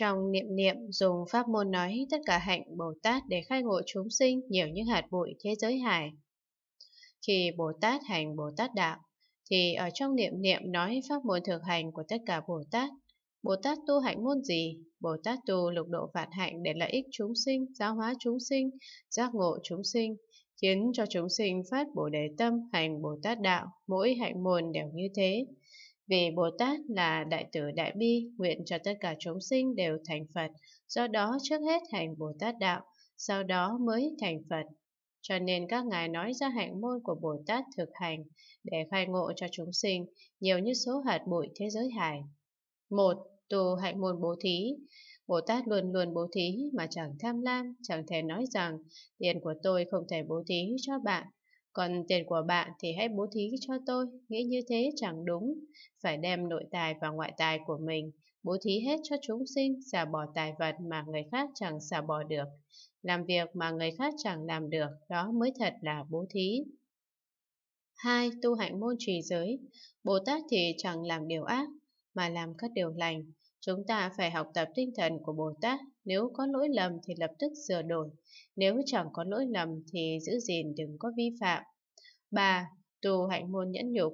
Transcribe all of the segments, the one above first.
Trong niệm niệm dùng pháp môn nói tất cả hạnh Bồ Tát để khai ngộ chúng sinh nhiều như hạt bụi thế giới hải. Khi Bồ Tát hành Bồ Tát Đạo, thì ở trong niệm niệm nói pháp môn thực hành của tất cả Bồ Tát. Bồ Tát tu hạnh môn gì? Bồ Tát tu lục độ vạn hạnh để lợi ích chúng sinh, giáo hóa chúng sinh, giác ngộ chúng sinh, khiến cho chúng sinh phát Bồ Đề Tâm hành Bồ Tát Đạo, mỗi hạnh môn đều như thế. Vì Bồ Tát là đại tử đại bi, nguyện cho tất cả chúng sinh đều thành Phật, do đó trước hết hành Bồ Tát đạo, sau đó mới thành Phật. Cho nên các ngài nói ra hạnh môn của Bồ Tát thực hành để khai ngộ cho chúng sinh nhiều như số hạt bụi thế giới hải. một Tu hạnh môn bố thí Bồ Tát luôn luôn bố thí mà chẳng tham lam, chẳng thể nói rằng tiền của tôi không thể bố thí cho bạn còn tiền của bạn thì hãy bố thí cho tôi, nghĩ như thế chẳng đúng. Phải đem nội tài và ngoại tài của mình, bố thí hết cho chúng sinh, xả bỏ tài vật mà người khác chẳng xả bỏ được. Làm việc mà người khác chẳng làm được, đó mới thật là bố thí. 2. Tu hạnh môn trì giới Bồ Tát thì chẳng làm điều ác, mà làm các điều lành. Chúng ta phải học tập tinh thần của Bồ Tát, nếu có lỗi lầm thì lập tức sửa đổi, nếu chẳng có lỗi lầm thì giữ gìn đừng có vi phạm. 3. Tu hạnh môn nhẫn nhục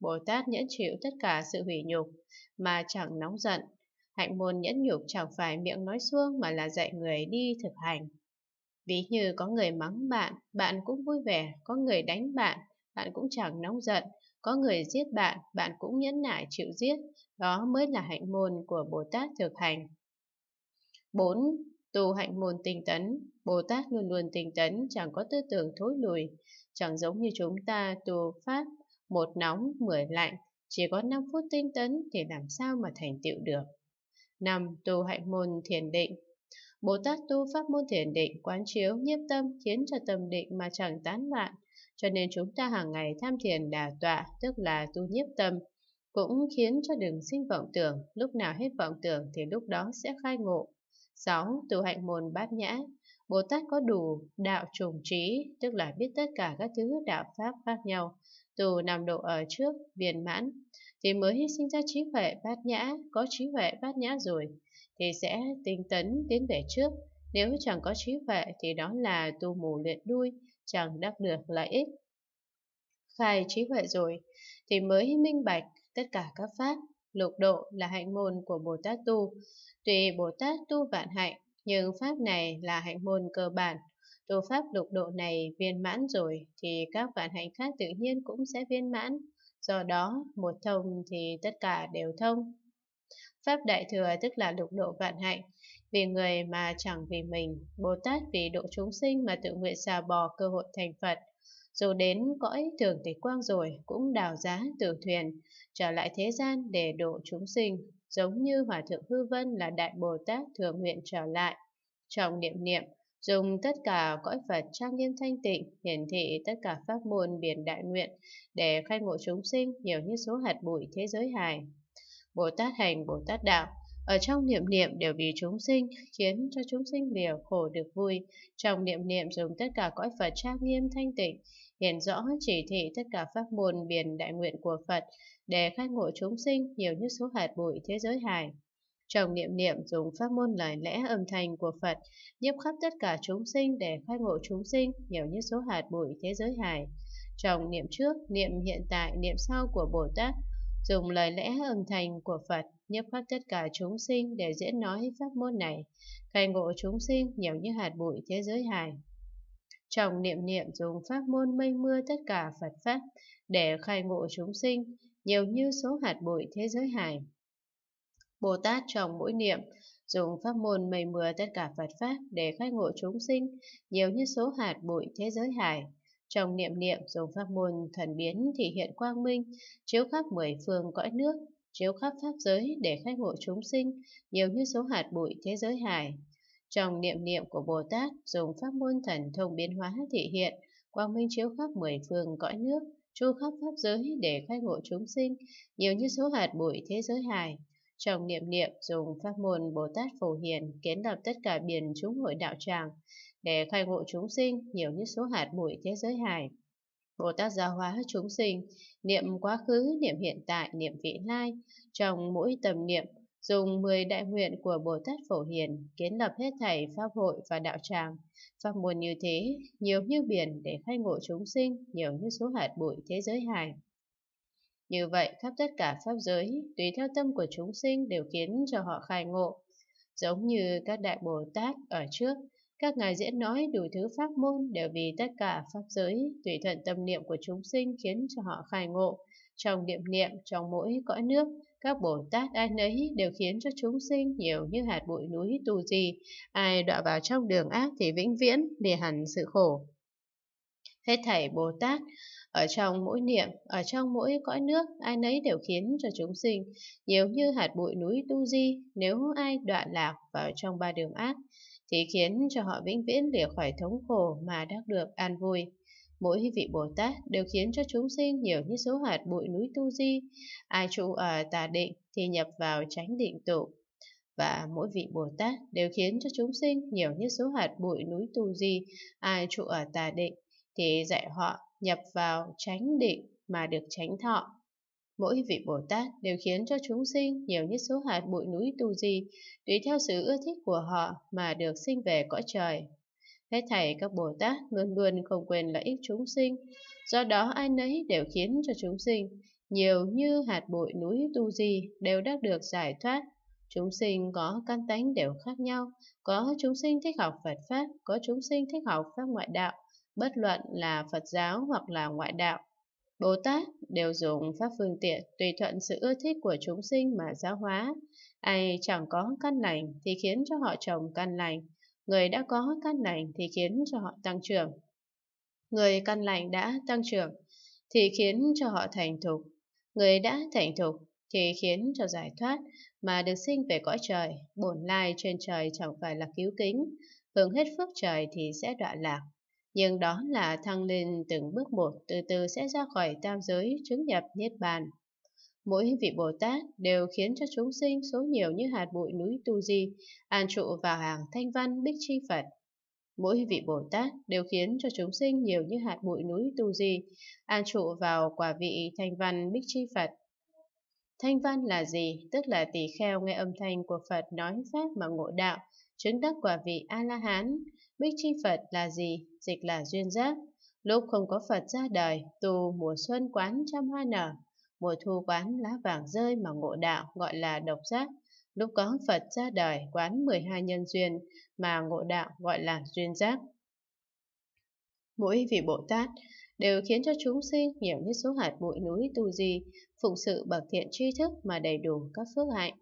Bồ Tát nhẫn chịu tất cả sự hủy nhục mà chẳng nóng giận. Hạnh môn nhẫn nhục chẳng phải miệng nói xuông mà là dạy người đi thực hành. Ví như có người mắng bạn, bạn cũng vui vẻ, có người đánh bạn, bạn cũng chẳng nóng giận, có người giết bạn, bạn cũng nhẫn nại chịu giết, đó mới là hạnh môn của Bồ Tát thực hành. 4. Tu hạnh môn tinh tấn, Bồ Tát luôn luôn tinh tấn, chẳng có tư tưởng thối lùi, chẳng giống như chúng ta tu pháp một nóng, mười lạnh, chỉ có 5 phút tinh tấn thì làm sao mà thành tựu được. 5. Tu hạnh môn thiền định Bồ Tát tu pháp môn thiền định quán chiếu nhiếp tâm khiến cho tâm định mà chẳng tán loạn, cho nên chúng ta hàng ngày tham thiền đà tọa, tức là tu nhiếp tâm, cũng khiến cho đừng sinh vọng tưởng, lúc nào hết vọng tưởng thì lúc đó sẽ khai ngộ. 6. Từ hạnh môn bát nhã Bồ Tát có đủ đạo trùng trí, tức là biết tất cả các thứ đạo pháp khác nhau, từ nằm độ ở trước, viên mãn, thì mới sinh ra trí huệ bát nhã, có trí huệ bát nhã rồi, thì sẽ tinh tấn tiến về trước. Nếu chẳng có trí huệ thì đó là tu mù luyện đuôi, chẳng đắc được lợi ích. Khai trí huệ rồi, thì mới minh bạch tất cả các pháp. Lục độ là hạnh môn của Bồ Tát tu. Tùy Bồ Tát tu vạn hạnh, nhưng pháp này là hạnh môn cơ bản. Tu pháp lục độ này viên mãn rồi thì các vạn hạnh khác tự nhiên cũng sẽ viên mãn. Do đó, một thông thì tất cả đều thông. Pháp đại thừa tức là lục độ vạn hạnh. Vì người mà chẳng vì mình, Bồ Tát vì độ chúng sinh mà tự nguyện xả bỏ cơ hội thành Phật – dù đến cõi thường tịch quang rồi cũng đào giá từ thuyền, trở lại thế gian để độ chúng sinh, giống như Hòa Thượng Hư Vân là Đại Bồ Tát thường nguyện trở lại. Trong niệm niệm, dùng tất cả cõi Phật trang nghiêm thanh tịnh, hiển thị tất cả pháp môn biển đại nguyện để khai ngộ chúng sinh nhiều như số hạt bụi thế giới hài. Bồ Tát hành Bồ Tát đạo, ở trong niệm niệm đều vì chúng sinh, khiến cho chúng sinh liều khổ được vui. Trong niệm niệm dùng tất cả cõi Phật trang nghiêm thanh tịnh, hiển rõ chỉ thị tất cả pháp môn biển đại nguyện của Phật để khai ngộ chúng sinh nhiều nhất số hạt bụi thế giới hài Trong niệm niệm dùng pháp môn lời lẽ âm thanh của Phật nhiếp khắp tất cả chúng sinh để khai ngộ chúng sinh nhiều nhất số hạt bụi thế giới hài Trong niệm trước, niệm hiện tại, niệm sau của Bồ Tát dùng lời lẽ âm thanh của Phật nhiếp khắp tất cả chúng sinh để diễn nói pháp môn này, khai ngộ chúng sinh nhiều như hạt bụi thế giới hài trong niệm niệm dùng pháp môn mây mưa tất cả Phật Pháp để khai ngộ chúng sinh, nhiều như số hạt bụi thế giới hải. Bồ Tát trong mỗi niệm dùng pháp môn mây mưa tất cả Phật Pháp để khai ngộ chúng sinh, nhiều như số hạt bụi thế giới hải. Trong niệm niệm dùng pháp môn thần biến thì hiện quang minh, chiếu khắp mười phương cõi nước, chiếu khắp pháp giới để khai ngộ chúng sinh, nhiều như số hạt bụi thế giới hải. Trong niệm niệm của Bồ Tát, dùng pháp môn thần thông biến hóa thị hiện, quang minh chiếu khắp mười phương cõi nước, chu khắp pháp giới để khai ngộ chúng sinh, nhiều như số hạt bụi thế giới hài. Trong niệm niệm dùng pháp môn Bồ Tát Phổ Hiền kiến lập tất cả biển chúng hội đạo tràng, để khai ngộ chúng sinh nhiều như số hạt bụi thế giới hài. Bồ Tát giáo hóa chúng sinh, niệm quá khứ, niệm hiện tại, niệm vị lai, trong mỗi tầm niệm dùng 10 đại nguyện của Bồ Tát Phổ Hiền kiến lập hết thảy pháp hội và đạo tràng. Pháp môn như thế, nhiều như biển để khai ngộ chúng sinh, nhiều như số hạt bụi thế giới hài. Như vậy, khắp tất cả pháp giới, tùy theo tâm của chúng sinh đều khiến cho họ khai ngộ. Giống như các đại Bồ Tát ở trước, các ngài diễn nói đủ thứ pháp môn đều vì tất cả pháp giới, tùy thuận tâm niệm của chúng sinh khiến cho họ khai ngộ. Trong niệm niệm, trong mỗi cõi nước, các Bồ Tát ai nấy đều khiến cho chúng sinh nhiều như hạt bụi núi tu gì. Ai đọa vào trong đường ác thì vĩnh viễn để hẳn sự khổ. Hết thảy Bồ Tát ở trong mỗi niệm, ở trong mỗi cõi nước, ai nấy đều khiến cho chúng sinh nhiều như hạt bụi núi tu di, nếu ai đoạn lạc vào trong ba đường ác, thì khiến cho họ vĩnh viễn để khỏi thống khổ mà đắc được an vui. Mỗi vị Bồ Tát đều khiến cho chúng sinh nhiều như số hạt bụi núi tu di, ai trụ ở tà định thì nhập vào tránh định tụ. Và mỗi vị Bồ Tát đều khiến cho chúng sinh nhiều như số hạt bụi núi tu di, ai trụ ở tà định thì dạy họ nhập vào tránh định mà được tránh thọ. Mỗi vị Bồ Tát đều khiến cho chúng sinh nhiều như số hạt bụi núi tu di, tùy theo sự ưa thích của họ mà được sinh về cõi trời. Hết thảy các Bồ Tát luôn luôn không quên lợi ích chúng sinh, do đó ai nấy đều khiến cho chúng sinh, nhiều như hạt bụi núi tu di đều đã được giải thoát. Chúng sinh có căn tánh đều khác nhau, có chúng sinh thích học Phật Pháp, có chúng sinh thích học Pháp ngoại đạo, bất luận là Phật giáo hoặc là ngoại đạo. Bồ Tát đều dùng Pháp phương tiện tùy thuận sự ưa thích của chúng sinh mà giáo hóa. Ai chẳng có căn lành thì khiến cho họ trồng căn lành, Người đã có căn lành thì khiến cho họ tăng trưởng. Người căn lành đã tăng trưởng thì khiến cho họ thành thục. Người đã thành thục thì khiến cho giải thoát mà được sinh về cõi trời, bổn lai trên trời chẳng phải là cứu kính, hưởng hết phước trời thì sẽ đọa lạc. Nhưng đó là thăng lên từng bước một từ từ sẽ ra khỏi tam giới chứng nhập Niết Bàn. Mỗi vị Bồ Tát đều khiến cho chúng sinh số nhiều như hạt bụi núi Tu Di, an trụ vào hàng thanh văn Bích Chi Phật. Mỗi vị Bồ Tát đều khiến cho chúng sinh nhiều như hạt bụi núi Tu Di, an trụ vào quả vị thanh văn Bích Chi Phật. Thanh văn là gì? Tức là tỳ kheo nghe âm thanh của Phật nói Pháp mà ngộ đạo, chứng đắc quả vị A-la-hán. Bích Chi Phật là gì? Dịch là duyên giác. Lúc không có Phật ra đời, tu mùa xuân quán trăm hoa nở, mùa thu quán lá vàng rơi mà ngộ đạo gọi là độc giác. Lúc có Phật ra đời quán 12 nhân duyên mà ngộ đạo gọi là duyên giác. Mỗi vị Bồ Tát đều khiến cho chúng sinh nhiều như số hạt bụi núi tu di, phụng sự bậc thiện tri thức mà đầy đủ các phước hạnh.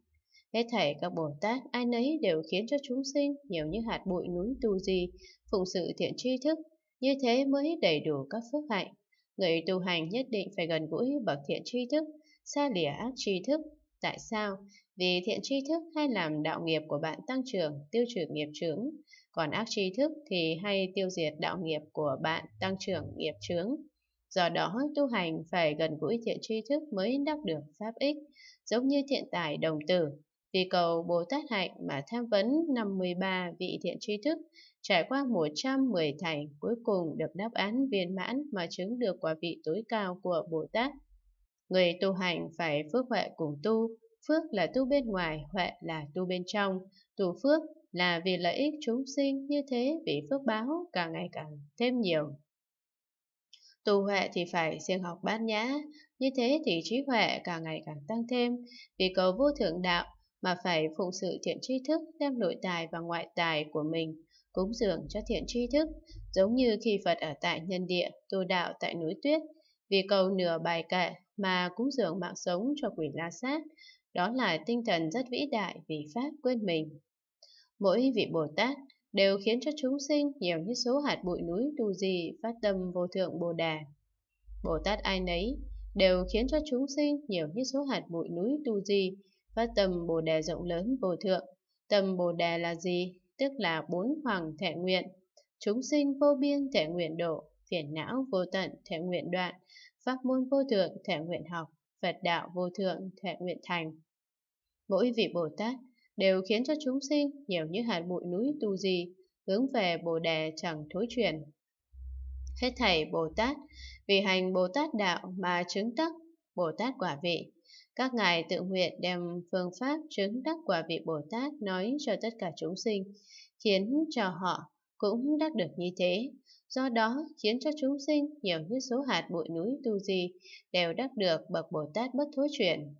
Hết thảy các Bồ Tát ai nấy đều khiến cho chúng sinh nhiều như hạt bụi núi tu di, phụng sự thiện tri thức, như thế mới đầy đủ các phước hạnh. Người tu hành nhất định phải gần gũi bậc thiện tri thức, xa lìa ác tri thức. Tại sao? Vì thiện tri thức hay làm đạo nghiệp của bạn tăng trưởng, tiêu trừ nghiệp chướng. Còn ác tri thức thì hay tiêu diệt đạo nghiệp của bạn tăng trưởng nghiệp chướng. Do đó, tu hành phải gần gũi thiện tri thức mới đắc được pháp ích, giống như thiện tài đồng tử. Vì cầu Bồ Tát Hạnh mà tham vấn 53 vị thiện tri thức Trải qua 110 thành, cuối cùng được đáp án viên mãn mà chứng được quả vị tối cao của Bồ Tát. Người tu hành phải phước huệ cùng tu, phước là tu bên ngoài, huệ là tu bên trong. Tu phước là vì lợi ích chúng sinh như thế bị phước báo càng ngày càng thêm nhiều. Tu huệ thì phải siêng học bát nhã, như thế thì trí huệ càng ngày càng tăng thêm, vì cầu vô thượng đạo mà phải phụng sự thiện tri thức đem nội tài và ngoại tài của mình cúng dường cho thiện tri thức, giống như khi Phật ở tại nhân địa, tu đạo tại núi tuyết, vì cầu nửa bài kệ mà cúng dường mạng sống cho quỷ la sát, đó là tinh thần rất vĩ đại vì Pháp quên mình. Mỗi vị Bồ Tát đều khiến cho chúng sinh nhiều như số hạt bụi núi tu gì phát tâm vô thượng Bồ Đà. Bồ Tát ai nấy đều khiến cho chúng sinh nhiều như số hạt bụi núi tu gì phát tâm Bồ Đà rộng lớn vô thượng. Tâm Bồ Đà là gì? tức là bốn hoàng thệ nguyện. Chúng sinh vô biên thệ nguyện độ, phiền não vô tận thệ nguyện đoạn, pháp môn vô thượng thệ nguyện học, Phật đạo vô thượng thệ nguyện thành. Mỗi vị Bồ Tát đều khiến cho chúng sinh nhiều như hạt bụi núi tu di, hướng về Bồ Đề chẳng thối chuyển. Hết thầy Bồ Tát, vì hành Bồ Tát đạo mà chứng tắc Bồ Tát quả vị, các ngài tự nguyện đem phương pháp chứng đắc quả vị Bồ Tát nói cho tất cả chúng sinh, khiến cho họ cũng đắc được như thế. Do đó khiến cho chúng sinh nhiều như số hạt bụi núi tu di đều đắc được bậc Bồ Tát bất thối chuyển.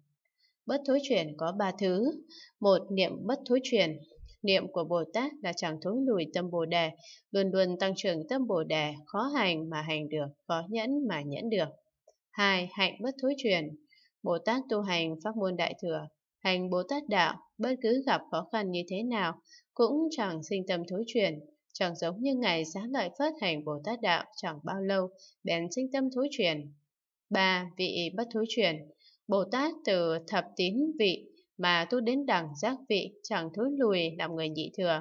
Bất thối chuyển có ba thứ. Một niệm bất thối chuyển. Niệm của Bồ Tát là chẳng thối lùi tâm Bồ Đề, luôn luôn tăng trưởng tâm Bồ Đề, khó hành mà hành được, khó nhẫn mà nhẫn được. Hai, hạnh bất thối chuyển. Bồ Tát tu hành pháp môn đại thừa, hành Bồ Tát đạo, bất cứ gặp khó khăn như thế nào, cũng chẳng sinh tâm thối chuyển, chẳng giống như ngày giá lợi phất hành Bồ Tát đạo chẳng bao lâu, bèn sinh tâm thối chuyển. Ba Vị bất thối chuyển Bồ Tát từ thập tín vị mà tu đến đẳng giác vị chẳng thối lùi làm người nhị thừa.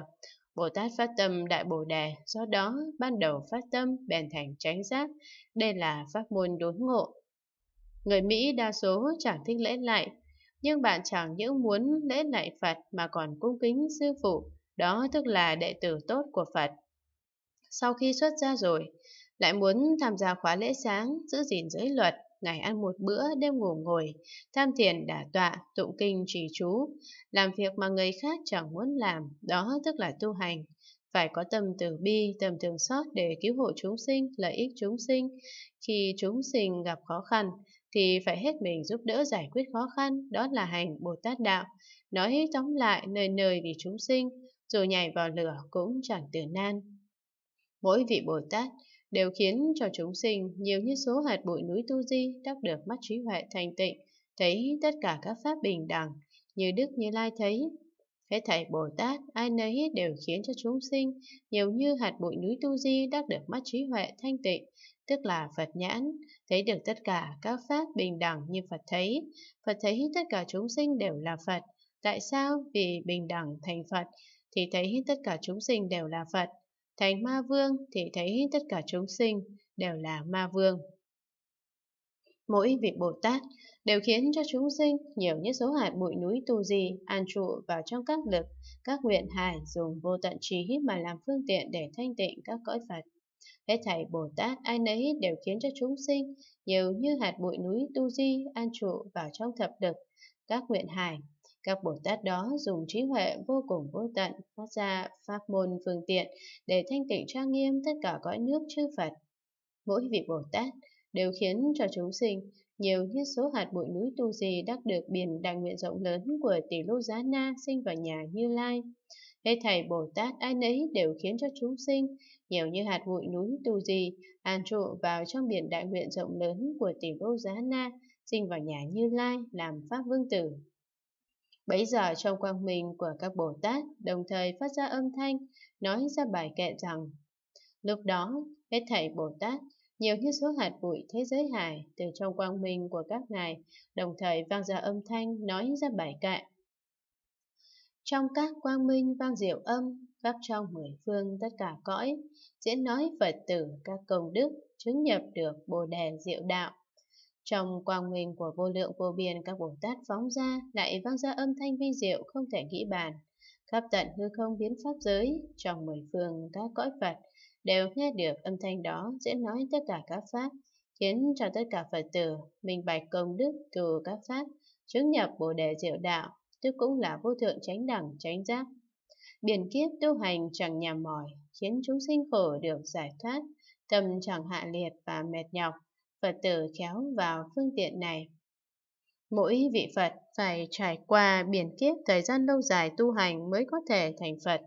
Bồ Tát phát tâm Đại Bồ Đề, do đó ban đầu phát tâm bèn thành chánh giác. Đây là pháp môn đối ngộ, Người Mỹ đa số chẳng thích lễ lại, nhưng bạn chẳng những muốn lễ lại Phật mà còn cung kính sư phụ, đó tức là đệ tử tốt của Phật. Sau khi xuất gia rồi, lại muốn tham gia khóa lễ sáng, giữ gìn giới luật, ngày ăn một bữa, đêm ngủ ngồi, tham thiền đả tọa, tụng kinh trì chú, làm việc mà người khác chẳng muốn làm, đó tức là tu hành. Phải có tâm từ bi, tâm thương xót để cứu hộ chúng sinh, lợi ích chúng sinh. Khi chúng sinh gặp khó khăn, thì phải hết mình giúp đỡ giải quyết khó khăn, đó là hành Bồ Tát Đạo. Nói tóm lại, nơi nơi vì chúng sinh, dù nhảy vào lửa cũng chẳng từ nan. Mỗi vị Bồ Tát đều khiến cho chúng sinh nhiều như số hạt bụi núi Tu Di đắc được mắt trí huệ thành tịnh, thấy tất cả các pháp bình đẳng, như Đức Như Lai thấy. Hết thảy Bồ Tát, ai nấy đều khiến cho chúng sinh nhiều như hạt bụi núi Tu Di đắc được mắt trí huệ thanh tịnh, tức là Phật nhãn, thấy được tất cả các pháp bình đẳng như Phật thấy. Phật thấy tất cả chúng sinh đều là Phật. Tại sao? Vì bình đẳng thành Phật thì thấy tất cả chúng sinh đều là Phật. Thành ma vương thì thấy tất cả chúng sinh đều là ma vương. Mỗi vị Bồ Tát đều khiến cho chúng sinh nhiều những số hạt bụi núi tu di an trụ vào trong các lực, các nguyện hải dùng vô tận trí mà làm phương tiện để thanh tịnh các cõi Phật. Hết thảy Bồ Tát ai nấy đều khiến cho chúng sinh nhiều như hạt bụi núi tu di an trụ vào trong thập lực, các nguyện hải. Các Bồ Tát đó dùng trí huệ vô cùng vô tận phát ra pháp môn phương tiện để thanh tịnh trang nghiêm tất cả cõi nước chư Phật. Mỗi vị Bồ Tát đều khiến cho chúng sinh nhiều như số hạt bụi núi tu di đắc được biển đại nguyện rộng lớn của tỷ lô giá na sinh vào nhà Như Lai. Hết thầy Bồ Tát ai nấy đều khiến cho chúng sinh, nhiều như hạt bụi núi tu gì, an trụ vào trong biển đại nguyện rộng lớn của tỷ đô Giá Na, sinh vào nhà Như Lai, làm Pháp Vương Tử. Bấy giờ trong quang minh của các Bồ Tát đồng thời phát ra âm thanh, nói ra bài kệ rằng Lúc đó, hết thầy Bồ Tát, nhiều như số hạt bụi thế giới hải từ trong quang minh của các ngài, đồng thời vang ra âm thanh nói ra bài kệ trong các quang minh vang diệu âm, khắp trong mười phương tất cả cõi, diễn nói Phật tử các công đức, chứng nhập được Bồ Đề diệu đạo. Trong quang minh của vô lượng vô biên các Bồ Tát phóng ra lại vang ra âm thanh vi diệu không thể nghĩ bàn, khắp tận hư không biến pháp giới, trong mười phương các cõi Phật đều nghe được âm thanh đó diễn nói tất cả các pháp, khiến cho tất cả Phật tử minh bạch công đức từ các pháp, chứng nhập Bồ Đề diệu đạo tức cũng là vô thượng chánh đẳng chánh giác. Biển kiếp tu hành chẳng nhàm mỏi, khiến chúng sinh khổ được giải thoát, tâm chẳng hạ liệt và mệt nhọc, Phật tử khéo vào phương tiện này. Mỗi vị Phật phải trải qua biển kiếp thời gian lâu dài tu hành mới có thể thành Phật.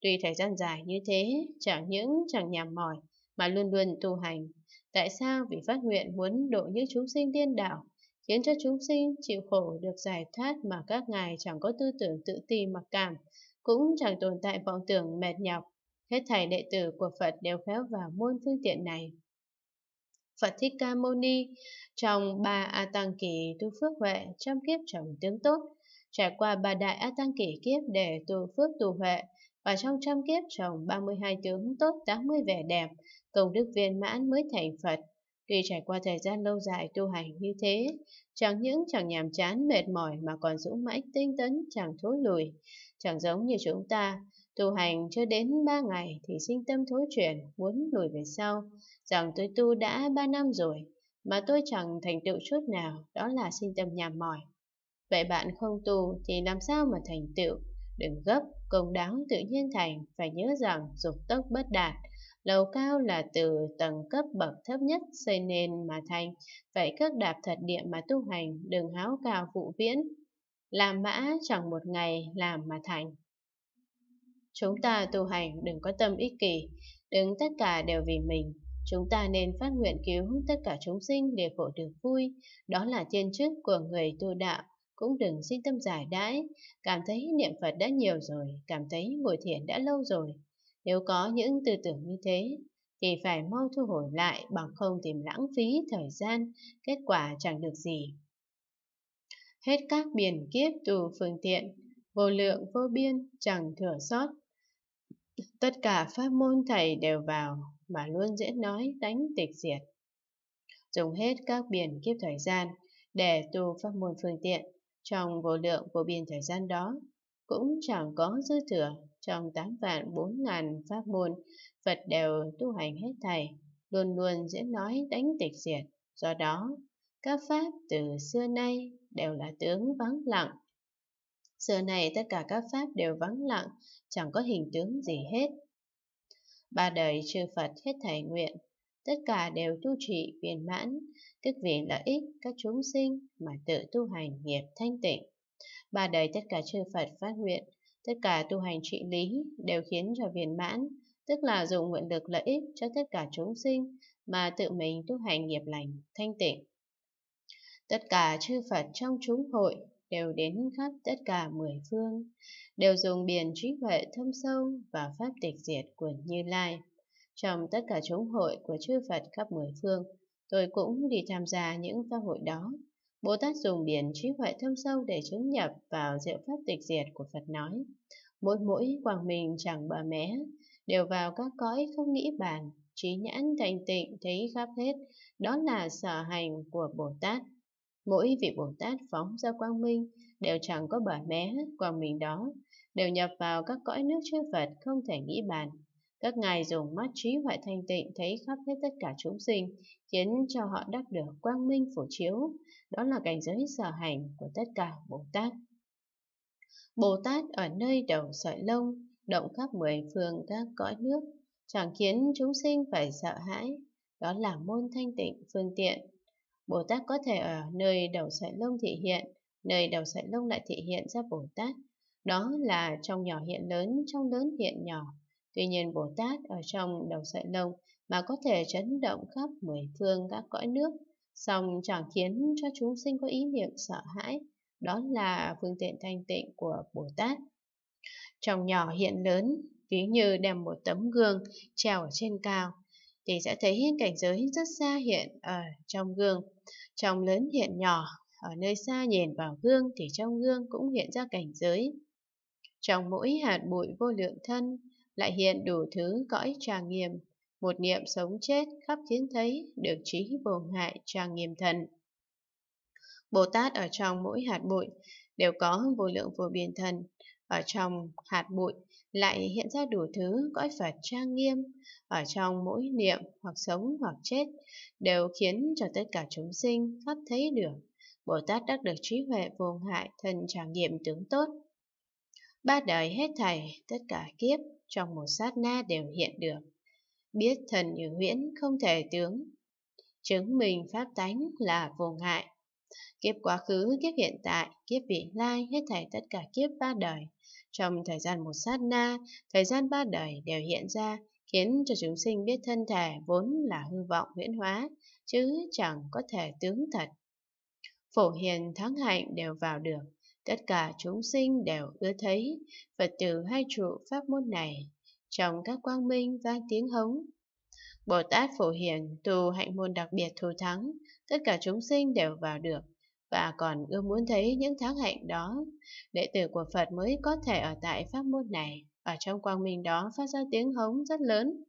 Tuy thời gian dài như thế, chẳng những chẳng nhàm mỏi, mà luôn luôn tu hành. Tại sao vị phát nguyện muốn độ những chúng sinh điên đảo, khiến cho chúng sinh chịu khổ được giải thoát mà các ngài chẳng có tư tưởng tự ti mặc cảm, cũng chẳng tồn tại vọng tưởng mệt nhọc. Hết thảy đệ tử của Phật đều khéo vào môn phương tiện này. Phật Thích Ca Mâu Ni trong ba A Tăng Kỳ tu phước huệ trong kiếp trồng tướng tốt, trải qua ba đại A Tăng Kỳ kiếp để tu phước tu huệ, và trong trăm kiếp trồng 32 tướng tốt 80 vẻ đẹp, công đức viên mãn mới thành Phật. Khi trải qua thời gian lâu dài tu hành như thế, chẳng những chẳng nhàm chán mệt mỏi mà còn dũng mãnh tinh tấn chẳng thối lùi. Chẳng giống như chúng ta, tu hành chưa đến ba ngày thì sinh tâm thối chuyển, muốn lùi về sau, rằng tôi tu đã ba năm rồi, mà tôi chẳng thành tựu chút nào, đó là sinh tâm nhàm mỏi. Vậy bạn không tu thì làm sao mà thành tựu? Đừng gấp, công đáo tự nhiên thành, phải nhớ rằng dục tốc bất đạt, Lầu cao là từ tầng cấp bậc thấp nhất xây nên mà thành, vậy các đạp thật địa mà tu hành, đừng háo cao phụ viễn. Làm mã chẳng một ngày làm mà thành. Chúng ta tu hành đừng có tâm ích kỷ, đừng tất cả đều vì mình. Chúng ta nên phát nguyện cứu tất cả chúng sinh để khổ được vui, đó là thiên chức của người tu đạo cũng đừng sinh tâm giải đãi, cảm thấy niệm Phật đã nhiều rồi, cảm thấy ngồi thiền đã lâu rồi, nếu có những tư tưởng như thế, thì phải mau thu hồi lại bằng không tìm lãng phí thời gian, kết quả chẳng được gì. Hết các biển kiếp tù phương tiện, vô lượng vô biên chẳng thừa sót. Tất cả pháp môn thầy đều vào mà luôn dễ nói đánh tịch diệt. Dùng hết các biển kiếp thời gian để tu pháp môn phương tiện trong vô lượng vô biên thời gian đó cũng chẳng có dư thừa trong tám vạn bốn ngàn pháp môn, Phật đều tu hành hết thảy, luôn luôn diễn nói đánh tịch diệt. Do đó, các pháp từ xưa nay đều là tướng vắng lặng. Xưa này tất cả các pháp đều vắng lặng, chẳng có hình tướng gì hết. Ba đời chư Phật hết thảy nguyện, tất cả đều tu trị viên mãn, tức vì lợi ích các chúng sinh mà tự tu hành nghiệp thanh tịnh. Ba đời tất cả chư Phật phát nguyện, Tất cả tu hành trị lý đều khiến cho viên mãn, tức là dùng nguyện lực lợi ích cho tất cả chúng sinh mà tự mình tu hành nghiệp lành, thanh tịnh. Tất cả chư Phật trong chúng hội đều đến khắp tất cả mười phương, đều dùng biển trí huệ thâm sâu và pháp tịch diệt của Như Lai. Trong tất cả chúng hội của chư Phật khắp mười phương, tôi cũng đi tham gia những pháp hội đó Bồ Tát dùng điển trí huệ thâm sâu để chứng nhập vào diệu pháp tịch diệt của Phật nói. Mỗi mũi quảng mình chẳng bờ mé, đều vào các cõi không nghĩ bàn, trí nhãn thành tịnh thấy khắp hết, đó là sở hành của Bồ Tát. Mỗi vị Bồ Tát phóng ra quang minh, đều chẳng có bờ mé, quang minh đó, đều nhập vào các cõi nước chư Phật không thể nghĩ bàn, các ngài dùng mắt trí huệ thanh tịnh thấy khắp hết tất cả chúng sinh, khiến cho họ đắc được quang minh phổ chiếu. Đó là cảnh giới sở hành của tất cả Bồ Tát. Bồ Tát ở nơi đầu sợi lông, động khắp mười phương các cõi nước, chẳng khiến chúng sinh phải sợ hãi. Đó là môn thanh tịnh phương tiện. Bồ Tát có thể ở nơi đầu sợi lông thị hiện, nơi đầu sợi lông lại thị hiện ra Bồ Tát. Đó là trong nhỏ hiện lớn, trong lớn hiện nhỏ, Tuy nhiên Bồ Tát ở trong đầu sợi lông mà có thể chấn động khắp mười phương các cõi nước, song chẳng khiến cho chúng sinh có ý niệm sợ hãi, đó là phương tiện thanh tịnh của Bồ Tát. Trong nhỏ hiện lớn, ví như đem một tấm gương treo ở trên cao, thì sẽ thấy cảnh giới rất xa hiện ở trong gương, trong lớn hiện nhỏ, ở nơi xa nhìn vào gương thì trong gương cũng hiện ra cảnh giới. Trong mỗi hạt bụi vô lượng thân lại hiện đủ thứ cõi tràng nghiêm, một niệm sống chết khắp khiến thấy, được trí vô ngại tràng nghiêm thần. Bồ Tát ở trong mỗi hạt bụi đều có vô lượng vô biên thần, ở trong hạt bụi lại hiện ra đủ thứ cõi Phật trang nghiêm, ở trong mỗi niệm hoặc sống hoặc chết đều khiến cho tất cả chúng sinh khắp thấy được. Bồ Tát đắc được trí huệ vô ngại thân trải nghiệm tướng tốt. Ba đời hết thảy, tất cả kiếp trong một sát na đều hiện được. Biết thần như huyễn không thể tướng, chứng minh pháp tánh là vô ngại. Kiếp quá khứ, kiếp hiện tại, kiếp vị lai, hết thảy tất cả kiếp ba đời. Trong thời gian một sát na, thời gian ba đời đều hiện ra, khiến cho chúng sinh biết thân thể vốn là hư vọng huyễn hóa, chứ chẳng có thể tướng thật. Phổ hiền thắng hạnh đều vào được, tất cả chúng sinh đều ưa thấy Phật tử hai trụ pháp môn này trong các quang minh vang tiếng hống. Bồ Tát phổ hiền tu hạnh môn đặc biệt thù thắng, tất cả chúng sinh đều vào được và còn ưa muốn thấy những tháng hạnh đó. Đệ tử của Phật mới có thể ở tại pháp môn này, ở trong quang minh đó phát ra tiếng hống rất lớn.